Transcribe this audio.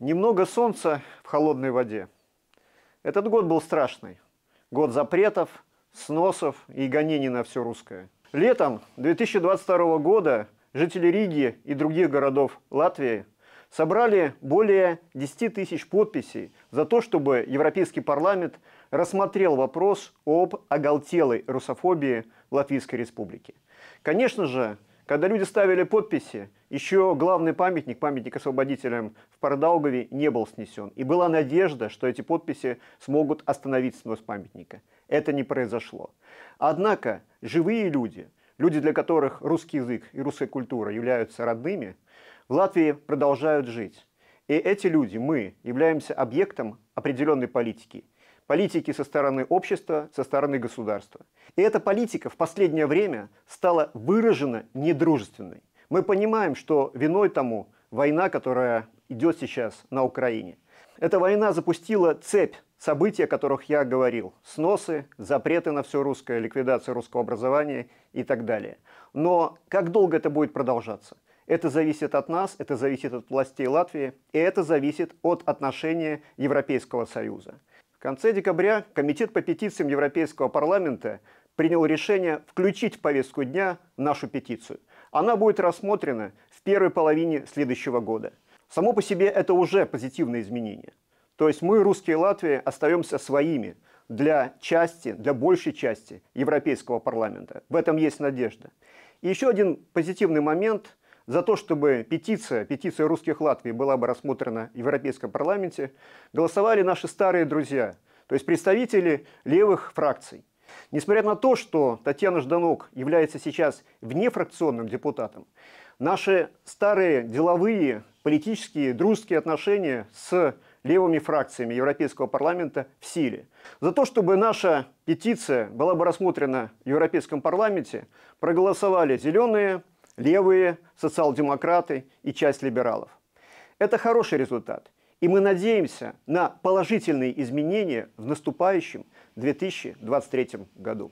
Немного солнца в холодной воде. Этот год был страшный. Год запретов, сносов и гонений на все русское. Летом 2022 года жители Риги и других городов Латвии собрали более 10 тысяч подписей за то, чтобы Европейский парламент рассмотрел вопрос об оголтелой русофобии в Латвийской республике. Конечно же, когда люди ставили подписи, еще главный памятник, памятник освободителям в Пардаугове, не был снесен. И была надежда, что эти подписи смогут остановить снос памятника. Это не произошло. Однако живые люди, люди, для которых русский язык и русская культура являются родными, в Латвии продолжают жить. И эти люди, мы, являемся объектом определенной политики – политики со стороны общества, со стороны государства. И эта политика в последнее время стала выражена недружественной. Мы понимаем, что виной тому война, которая идет сейчас на Украине. Эта война запустила цепь событий, о которых я говорил. Сносы, запреты на все русское, ликвидация русского образования и так далее. Но как долго это будет продолжаться? Это зависит от нас, это зависит от властей Латвии, и это зависит от отношения Европейского Союза. В конце декабря Комитет по петициям Европейского парламента принял решение включить в повестку дня нашу петицию. Она будет рассмотрена в первой половине следующего года. Само по себе это уже позитивное изменение. То есть мы, русские Латвии, остаемся своими для части, для большей части Европейского парламента. В этом есть надежда. И еще один позитивный момент – за то, чтобы петиция, петиция русских Латвии была бы рассмотрена в Европейском парламенте, голосовали наши старые друзья, то есть представители левых фракций. Несмотря на то, что Татьяна Жданок является сейчас внефракционным депутатом, наши старые деловые, политические, дружеские отношения с левыми фракциями Европейского парламента в силе. За то, чтобы наша петиция была бы рассмотрена в Европейском парламенте, проголосовали зеленые, левые, социал-демократы и часть либералов. Это хороший результат, и мы надеемся на положительные изменения в наступающем 2023 году.